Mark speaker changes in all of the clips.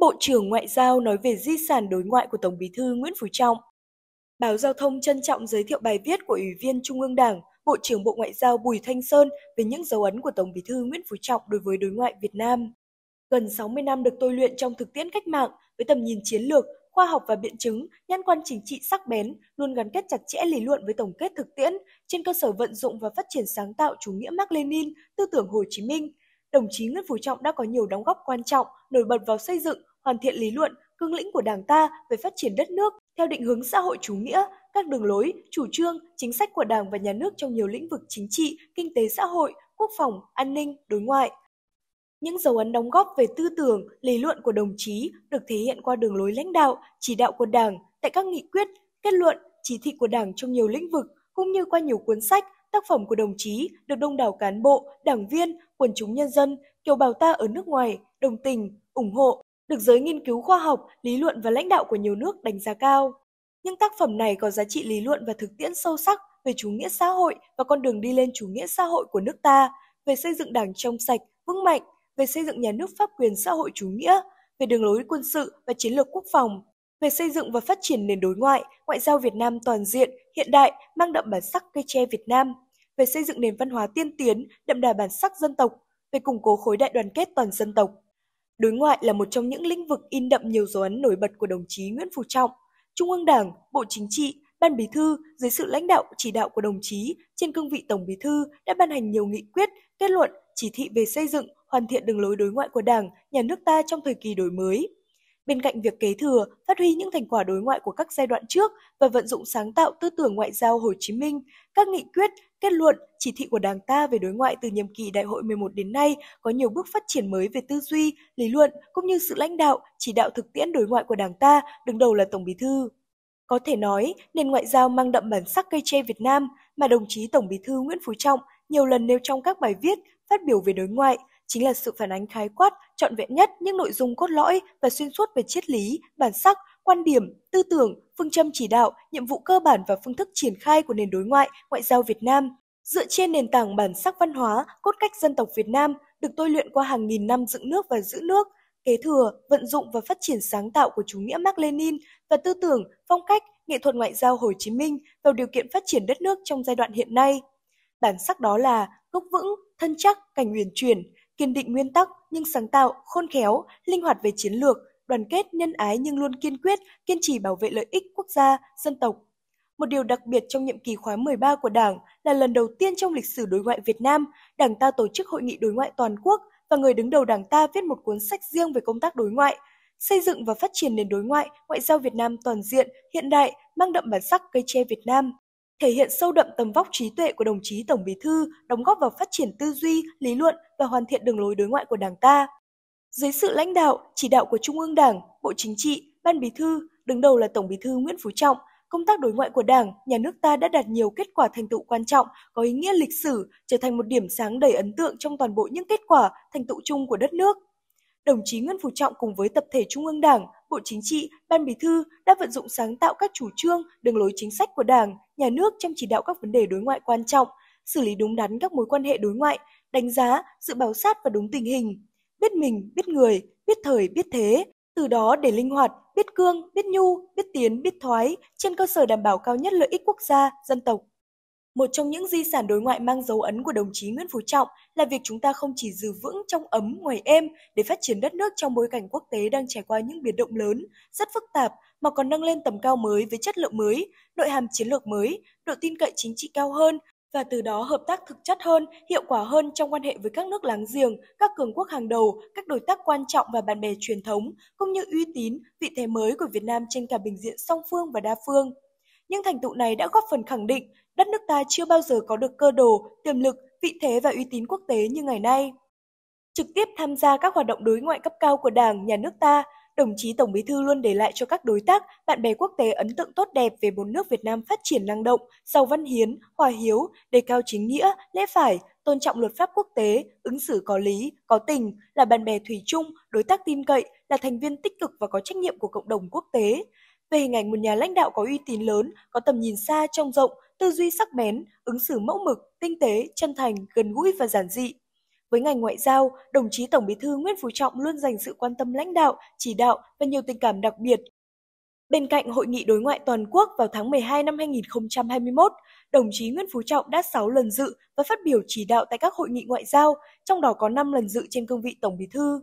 Speaker 1: Bộ trưởng Ngoại giao nói về di sản đối ngoại của Tổng bí thư Nguyễn Phú Trọng. Báo Giao thông trân trọng giới thiệu bài viết của Ủy viên Trung ương Đảng, Bộ trưởng Bộ Ngoại giao Bùi Thanh Sơn về những dấu ấn của Tổng bí thư Nguyễn Phú Trọng đối với đối ngoại Việt Nam. Gần 60 năm được tôi luyện trong thực tiễn cách mạng với tầm nhìn chiến lược, khoa học và biện chứng, nhân quan chính trị sắc bén, luôn gắn kết chặt chẽ lý luận với tổng kết thực tiễn trên cơ sở vận dụng và phát triển sáng tạo chủ nghĩa Mark Lenin, tư tưởng Hồ Chí Minh. Đồng chí Nguyễn Phú Trọng đã có nhiều đóng góp quan trọng, nổi bật vào xây dựng, hoàn thiện lý luận, cương lĩnh của Đảng ta về phát triển đất nước theo định hướng xã hội chủ nghĩa, các đường lối, chủ trương, chính sách của Đảng và nhà nước trong nhiều lĩnh vực chính trị, kinh tế xã hội, quốc phòng, an ninh, đối ngoại. Những dấu ấn đóng góp về tư tưởng, lý luận của đồng chí được thể hiện qua đường lối lãnh đạo, chỉ đạo của Đảng tại các nghị quyết, kết luận, chỉ thị của Đảng trong nhiều lĩnh vực cũng như qua nhiều cuốn sách, tác phẩm của đồng chí được đông đảo cán bộ, đảng viên, quần chúng nhân dân, kiều bào ta ở nước ngoài đồng tình, ủng hộ, được giới nghiên cứu khoa học, lý luận và lãnh đạo của nhiều nước đánh giá cao. Những tác phẩm này có giá trị lý luận và thực tiễn sâu sắc về chủ nghĩa xã hội và con đường đi lên chủ nghĩa xã hội của nước ta, về xây dựng đảng trong sạch, vững mạnh, về xây dựng nhà nước pháp quyền xã hội chủ nghĩa, về đường lối quân sự và chiến lược quốc phòng, về xây dựng và phát triển nền đối ngoại, ngoại giao Việt Nam toàn diện, hiện đại, mang đậm bản sắc cây tre Việt Nam, về xây dựng nền văn hóa tiên tiến, đậm đà bản sắc dân tộc, về củng cố khối đại đoàn kết toàn dân tộc. Đối ngoại là một trong những lĩnh vực in đậm nhiều dấu ấn nổi bật của đồng chí Nguyễn Phú Trọng. Trung ương Đảng, Bộ Chính trị, Ban Bí thư dưới sự lãnh đạo chỉ đạo của đồng chí trên cương vị Tổng Bí thư đã ban hành nhiều nghị quyết, kết luận, chỉ thị về xây dựng, hoàn thiện đường lối đối ngoại của Đảng, nhà nước ta trong thời kỳ đổi mới. Bên cạnh việc kế thừa, phát huy những thành quả đối ngoại của các giai đoạn trước và vận dụng sáng tạo tư tưởng ngoại giao Hồ Chí Minh, các nghị quyết, kết luận, chỉ thị của Đảng ta về đối ngoại từ nhiệm kỳ Đại hội 11 đến nay có nhiều bước phát triển mới về tư duy, lý luận cũng như sự lãnh đạo, chỉ đạo thực tiễn đối ngoại của Đảng ta, đứng đầu là Tổng Bí thư. Có thể nói, nền ngoại giao mang đậm bản sắc cây tre Việt Nam mà đồng chí Tổng Bí thư Nguyễn Phú Trọng nhiều lần nêu trong các bài viết, phát biểu về đối ngoại, chính là sự phản ánh khái quát, trọn vẹn nhất những nội dung cốt lõi và xuyên suốt về triết lý, bản sắc, quan điểm, tư tưởng, phương châm chỉ đạo, nhiệm vụ cơ bản và phương thức triển khai của nền đối ngoại, ngoại giao Việt Nam. Dựa trên nền tảng bản sắc văn hóa, cốt cách dân tộc Việt Nam được tôi luyện qua hàng nghìn năm dựng nước và giữ nước, kế thừa, vận dụng và phát triển sáng tạo của chủ nghĩa Mark Lenin và tư tưởng, phong cách, nghệ thuật ngoại giao Hồ Chí Minh vào điều kiện phát triển đất nước trong giai đoạn hiện nay. Bản sắc đó là gốc vững, thân chắc, cảnh uyển chuyển, kiên định nguyên tắc nhưng sáng tạo, khôn khéo, linh hoạt về chiến lược, đoàn kết nhân ái nhưng luôn kiên quyết, kiên trì bảo vệ lợi ích quốc gia, dân tộc. Một điều đặc biệt trong nhiệm kỳ khóa 13 của Đảng là lần đầu tiên trong lịch sử đối ngoại Việt Nam, Đảng ta tổ chức hội nghị đối ngoại toàn quốc và người đứng đầu Đảng ta viết một cuốn sách riêng về công tác đối ngoại, xây dựng và phát triển nền đối ngoại, ngoại giao Việt Nam toàn diện, hiện đại, mang đậm bản sắc cây tre Việt Nam thể hiện sâu đậm tầm vóc trí tuệ của đồng chí Tổng Bí thư, đóng góp vào phát triển tư duy, lý luận và hoàn thiện đường lối đối ngoại của Đảng ta. Dưới sự lãnh đạo, chỉ đạo của Trung ương Đảng, Bộ Chính trị, Ban Bí thư, đứng đầu là Tổng Bí thư Nguyễn Phú Trọng, công tác đối ngoại của Đảng, nhà nước ta đã đạt nhiều kết quả thành tựu quan trọng, có ý nghĩa lịch sử, trở thành một điểm sáng đầy ấn tượng trong toàn bộ những kết quả, thành tựu chung của đất nước. Đồng chí Nguyễn Phú Trọng cùng với tập thể Trung ương Đảng, Bộ Chính trị, Ban Bí thư đã vận dụng sáng tạo các chủ trương, đường lối chính sách của Đảng, Nhà nước trong chỉ đạo các vấn đề đối ngoại quan trọng, xử lý đúng đắn các mối quan hệ đối ngoại, đánh giá, dự báo sát và đúng tình hình, biết mình, biết người, biết thời, biết thế, từ đó để linh hoạt, biết cương, biết nhu, biết tiến, biết thoái trên cơ sở đảm bảo cao nhất lợi ích quốc gia, dân tộc, một trong những di sản đối ngoại mang dấu ấn của đồng chí Nguyễn Phú Trọng là việc chúng ta không chỉ giữ vững trong ấm ngoài êm để phát triển đất nước trong bối cảnh quốc tế đang trải qua những biến động lớn, rất phức tạp, mà còn nâng lên tầm cao mới với chất lượng mới, nội hàm chiến lược mới, độ tin cậy chính trị cao hơn và từ đó hợp tác thực chất hơn, hiệu quả hơn trong quan hệ với các nước láng giềng, các cường quốc hàng đầu, các đối tác quan trọng và bạn bè truyền thống, cũng như uy tín, vị thế mới của Việt Nam trên cả bình diện song phương và đa phương. Những thành tựu này đã góp phần khẳng định đất nước ta chưa bao giờ có được cơ đồ, tiềm lực, vị thế và uy tín quốc tế như ngày nay. Trực tiếp tham gia các hoạt động đối ngoại cấp cao của Đảng, Nhà nước ta, đồng chí Tổng Bí thư luôn để lại cho các đối tác, bạn bè quốc tế ấn tượng tốt đẹp về một nước Việt Nam phát triển năng động, giàu văn hiến, hòa hiếu, đề cao chính nghĩa, lẽ phải, tôn trọng luật pháp quốc tế, ứng xử có lý, có tình, là bạn bè thủy chung, đối tác tin cậy, là thành viên tích cực và có trách nhiệm của cộng đồng quốc tế. Về hình ảnh một nhà lãnh đạo có uy tín lớn, có tầm nhìn xa, trong rộng, tư duy sắc bén, ứng xử mẫu mực, tinh tế, chân thành, gần gũi và giản dị. Với ngành ngoại giao, đồng chí Tổng Bí thư Nguyễn Phú Trọng luôn dành sự quan tâm lãnh đạo, chỉ đạo và nhiều tình cảm đặc biệt. Bên cạnh hội nghị đối ngoại toàn quốc vào tháng 12 năm 2021, đồng chí Nguyễn Phú Trọng đã 6 lần dự và phát biểu chỉ đạo tại các hội nghị ngoại giao, trong đó có 5 lần dự trên cương vị Tổng Bí thư.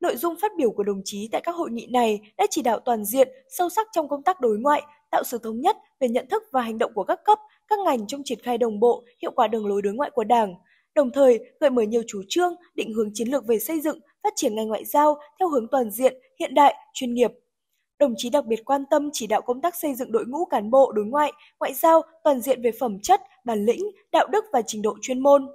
Speaker 1: Nội dung phát biểu của đồng chí tại các hội nghị này đã chỉ đạo toàn diện, sâu sắc trong công tác đối ngoại, tạo sự thống nhất về nhận thức và hành động của các cấp, các ngành trong triển khai đồng bộ, hiệu quả đường lối đối ngoại của Đảng, đồng thời gợi mở nhiều chủ trương, định hướng chiến lược về xây dựng, phát triển ngành ngoại giao theo hướng toàn diện, hiện đại, chuyên nghiệp. Đồng chí đặc biệt quan tâm chỉ đạo công tác xây dựng đội ngũ cán bộ đối ngoại, ngoại giao toàn diện về phẩm chất, bản lĩnh, đạo đức và trình độ chuyên môn.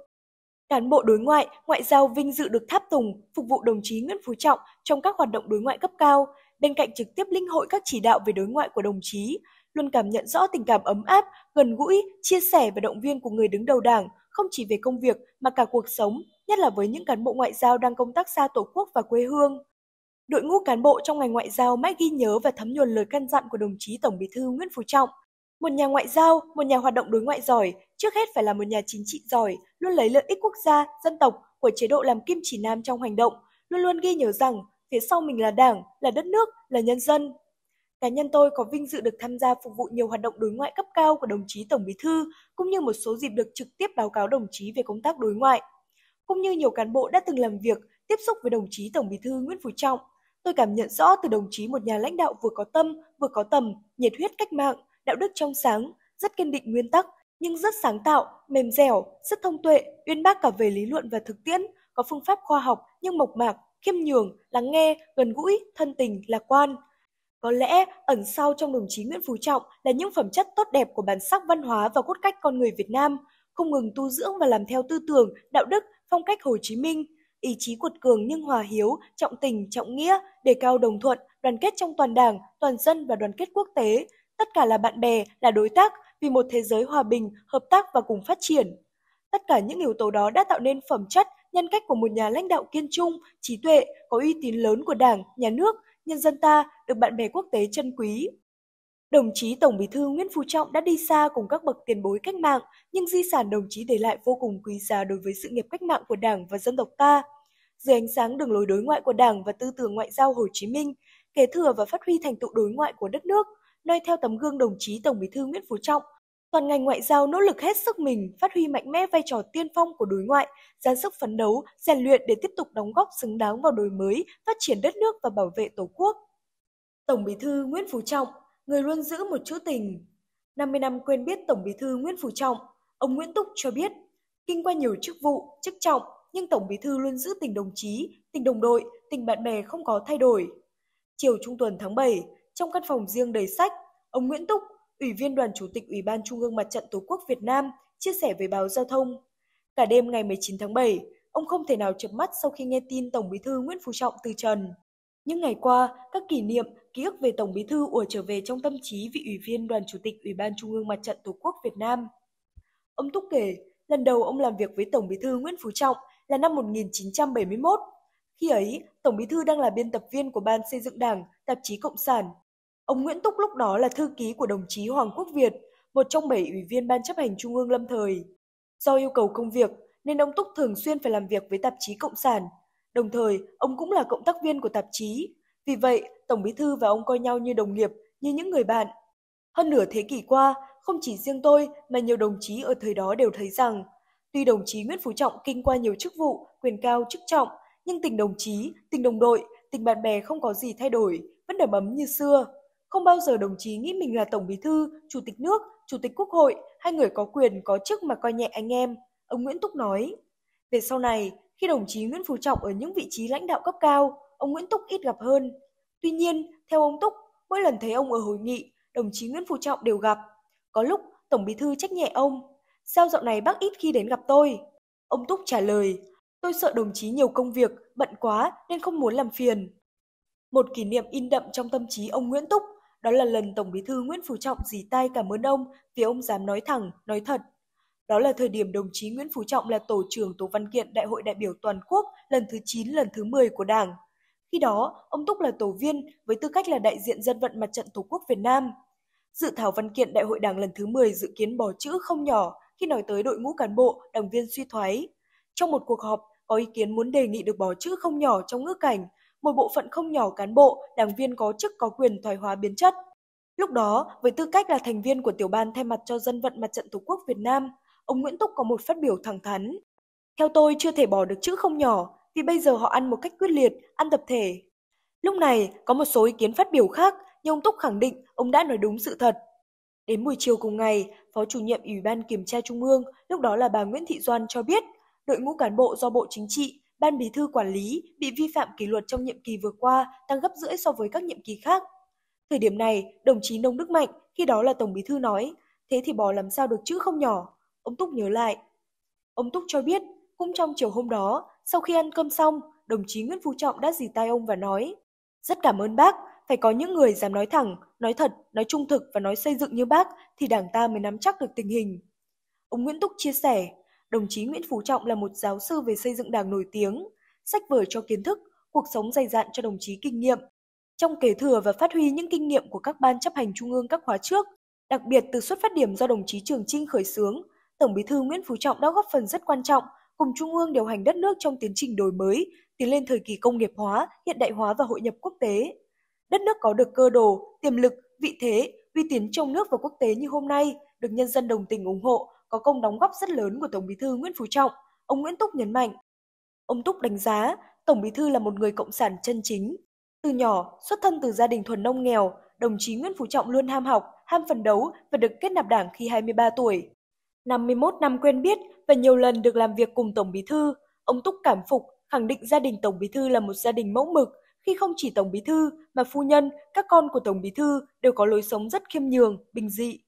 Speaker 1: Cán bộ đối ngoại, ngoại giao vinh dự được tháp tùng, phục vụ đồng chí Nguyễn Phú Trọng trong các hoạt động đối ngoại cấp cao, bên cạnh trực tiếp linh hội các chỉ đạo về đối ngoại của đồng chí, luôn cảm nhận rõ tình cảm ấm áp, gần gũi, chia sẻ và động viên của người đứng đầu đảng, không chỉ về công việc mà cả cuộc sống, nhất là với những cán bộ ngoại giao đang công tác xa tổ quốc và quê hương. Đội ngũ cán bộ trong ngành ngoại giao mãi ghi nhớ và thấm nhuần lời căn dặn của đồng chí Tổng Bí thư Nguyễn Phú Trọng. Một nhà ngoại giao, một nhà hoạt động đối ngoại giỏi, trước hết phải là một nhà chính trị giỏi, luôn lấy lợi ích quốc gia, dân tộc của chế độ làm kim chỉ nam trong hành động, luôn luôn ghi nhớ rằng phía sau mình là đảng, là đất nước, là nhân dân. Cá nhân tôi có vinh dự được tham gia phục vụ nhiều hoạt động đối ngoại cấp cao của đồng chí Tổng Bí Thư, cũng như một số dịp được trực tiếp báo cáo đồng chí về công tác đối ngoại. Cũng như nhiều cán bộ đã từng làm việc, tiếp xúc với đồng chí Tổng Bí Thư Nguyễn Phú Trọng, tôi cảm nhận rõ từ đồng chí một nhà lãnh đạo vừa có tâm, vừa có tầm, nhiệt huyết cách mạng, đạo đức trong sáng, rất kiên định nguyên tắc, nhưng rất sáng tạo, mềm dẻo, rất thông tuệ, uyên bác cả về lý luận và thực tiễn, có phương pháp khoa học nhưng mộc mạc, khiêm nhường, lắng nghe, gần gũi, thân tình, lạc quan. Có lẽ ẩn sau trong đồng chí Nguyễn Phú Trọng là những phẩm chất tốt đẹp của bản sắc văn hóa và cốt cách con người Việt Nam, không ngừng tu dưỡng và làm theo tư tưởng, đạo đức, phong cách Hồ Chí Minh, ý chí cuột cường nhưng hòa hiếu, trọng tình, trọng nghĩa, đề cao đồng thuận, đoàn kết trong toàn đảng, toàn dân và đoàn kết quốc tế. Tất cả là bạn bè, là đối tác vì một thế giới hòa bình, hợp tác và cùng phát triển. Tất cả những yếu tố đó đã tạo nên phẩm chất, nhân cách của một nhà lãnh đạo kiên trung, trí tuệ, có uy tín lớn của Đảng, Nhà nước, nhân dân ta được bạn bè quốc tế trân quý. Đồng chí Tổng Bí thư Nguyễn Phú Trọng đã đi xa cùng các bậc tiền bối cách mạng, nhưng di sản đồng chí để lại vô cùng quý giá đối với sự nghiệp cách mạng của Đảng và dân tộc ta. Dưới ánh sáng đường lối đối ngoại của Đảng và tư tưởng ngoại giao Hồ Chí Minh, kế thừa và phát huy thành tựu đối ngoại của đất nước, noi theo tấm gương đồng chí Tổng Bí thư Nguyễn Phú Trọng, Toàn ngành ngoại giao nỗ lực hết sức mình, phát huy mạnh mẽ vai trò tiên phong của đối ngoại, ra sức phấn đấu, rèn luyện để tiếp tục đóng góp xứng đáng vào đổi mới, phát triển đất nước và bảo vệ Tổ quốc. Tổng Bí thư Nguyễn Phú Trọng, người luôn giữ một chữ tình. 50 năm quen biết Tổng Bí thư Nguyễn Phú Trọng, ông Nguyễn Túc cho biết, kinh qua nhiều chức vụ, chức trọng, nhưng Tổng Bí thư luôn giữ tình đồng chí, tình đồng đội, tình bạn bè không có thay đổi. Chiều trung tuần tháng 7, trong căn phòng riêng đầy sách, ông Nguyễn Túc Ủy viên Đoàn Chủ tịch Ủy ban Trung ương Mặt trận Tổ quốc Việt Nam chia sẻ với báo Giao thông. Cả đêm ngày 19 tháng 7, ông không thể nào chợp mắt sau khi nghe tin Tổng Bí thư Nguyễn Phú Trọng từ trần. Những ngày qua, các kỷ niệm, ký ức về Tổng Bí thư ùa trở về trong tâm trí vị ủy viên Đoàn Chủ tịch Ủy ban Trung ương Mặt trận Tổ quốc Việt Nam. Ông Túc kể, lần đầu ông làm việc với Tổng Bí thư Nguyễn Phú Trọng là năm 1971. Khi ấy, Tổng Bí thư đang là biên tập viên của Ban xây dựng Đảng, tạp chí Cộng sản Ông Nguyễn Túc lúc đó là thư ký của đồng chí Hoàng Quốc Việt, một trong bảy ủy viên ban chấp hành trung ương lâm thời. Do yêu cầu công việc nên ông Túc thường xuyên phải làm việc với tạp chí Cộng sản. Đồng thời, ông cũng là cộng tác viên của tạp chí. Vì vậy, Tổng Bí Thư và ông coi nhau như đồng nghiệp, như những người bạn. Hơn nửa thế kỷ qua, không chỉ riêng tôi mà nhiều đồng chí ở thời đó đều thấy rằng, tuy đồng chí Nguyễn Phú Trọng kinh qua nhiều chức vụ, quyền cao chức trọng, nhưng tình đồng chí, tình đồng đội, tình bạn bè không có gì thay đổi, vẫn đầm ấm như xưa. Không bao giờ đồng chí nghĩ mình là Tổng Bí Thư, Chủ tịch nước, Chủ tịch Quốc hội hay người có quyền có chức mà coi nhẹ anh em, ông Nguyễn Túc nói. Về sau này, khi đồng chí Nguyễn Phú Trọng ở những vị trí lãnh đạo cấp cao, ông Nguyễn Túc ít gặp hơn. Tuy nhiên, theo ông Túc, mỗi lần thấy ông ở hội nghị, đồng chí Nguyễn Phú Trọng đều gặp. Có lúc, Tổng Bí Thư trách nhẹ ông. Sao dạo này bác ít khi đến gặp tôi? Ông Túc trả lời, tôi sợ đồng chí nhiều công việc, bận quá nên không muốn làm phiền. Một kỷ niệm in đậm trong tâm trí ông Nguyễn Túc đó là lần Tổng bí thư Nguyễn Phú Trọng dì tay cảm ơn ông vì ông dám nói thẳng, nói thật. Đó là thời điểm đồng chí Nguyễn Phú Trọng là tổ trưởng tổ văn kiện Đại hội đại biểu toàn quốc lần thứ 9, lần thứ 10 của Đảng. Khi đó, ông Túc là tổ viên với tư cách là đại diện dân vận mặt trận Tổ quốc Việt Nam. Dự thảo văn kiện Đại hội Đảng lần thứ 10 dự kiến bỏ chữ không nhỏ khi nói tới đội ngũ cán bộ, đảng viên suy thoái. Trong một cuộc họp, có ý kiến muốn đề nghị được bỏ chữ không nhỏ trong ngữ cảnh một bộ phận không nhỏ cán bộ, đảng viên có chức có quyền thoái hóa biến chất. Lúc đó, với tư cách là thành viên của tiểu ban thay mặt cho dân vận mặt trận Tổ quốc Việt Nam, ông Nguyễn Túc có một phát biểu thẳng thắn. Theo tôi chưa thể bỏ được chữ không nhỏ, vì bây giờ họ ăn một cách quyết liệt, ăn tập thể. Lúc này, có một số ý kiến phát biểu khác, nhưng ông Túc khẳng định ông đã nói đúng sự thật. Đến buổi chiều cùng ngày, Phó chủ nhiệm Ủy ban Kiểm tra Trung ương, lúc đó là bà Nguyễn Thị Doan cho biết, đội ngũ cán bộ do Bộ Chính trị, Ban Bí thư quản lý bị vi phạm kỷ luật trong nhiệm kỳ vừa qua tăng gấp rưỡi so với các nhiệm kỳ khác. Thời điểm này, đồng chí Nông Đức Mạnh, khi đó là Tổng Bí thư nói, thế thì bỏ làm sao được chữ không nhỏ. Ông Túc nhớ lại. Ông Túc cho biết, cũng trong chiều hôm đó, sau khi ăn cơm xong, đồng chí Nguyễn Phú Trọng đã dì tay ông và nói, rất cảm ơn bác, phải có những người dám nói thẳng, nói thật, nói trung thực và nói xây dựng như bác thì đảng ta mới nắm chắc được tình hình. Ông Nguyễn Túc chia sẻ, Đồng chí Nguyễn Phú Trọng là một giáo sư về xây dựng đảng nổi tiếng, sách vở cho kiến thức, cuộc sống dày dặn cho đồng chí kinh nghiệm. Trong kế thừa và phát huy những kinh nghiệm của các ban chấp hành trung ương các khóa trước, đặc biệt từ xuất phát điểm do đồng chí Trường Trinh khởi xướng, Tổng Bí thư Nguyễn Phú Trọng đã góp phần rất quan trọng cùng Trung ương điều hành đất nước trong tiến trình đổi mới, tiến lên thời kỳ công nghiệp hóa, hiện đại hóa và hội nhập quốc tế. Đất nước có được cơ đồ, tiềm lực, vị thế, uy tín trong nước và quốc tế như hôm nay, được nhân dân đồng tình ủng hộ có công đóng góp rất lớn của Tổng Bí thư Nguyễn Phú Trọng, ông Nguyễn Túc nhấn mạnh. Ông Túc đánh giá Tổng Bí thư là một người cộng sản chân chính. Từ nhỏ, xuất thân từ gia đình thuần nông nghèo, đồng chí Nguyễn Phú Trọng luôn ham học, ham phấn đấu và được kết nạp đảng khi 23 tuổi. 51 năm quen biết và nhiều lần được làm việc cùng Tổng Bí thư, ông Túc cảm phục, khẳng định gia đình Tổng Bí thư là một gia đình mẫu mực khi không chỉ Tổng Bí thư mà phu nhân, các con của Tổng Bí thư đều có lối sống rất khiêm nhường, bình dị,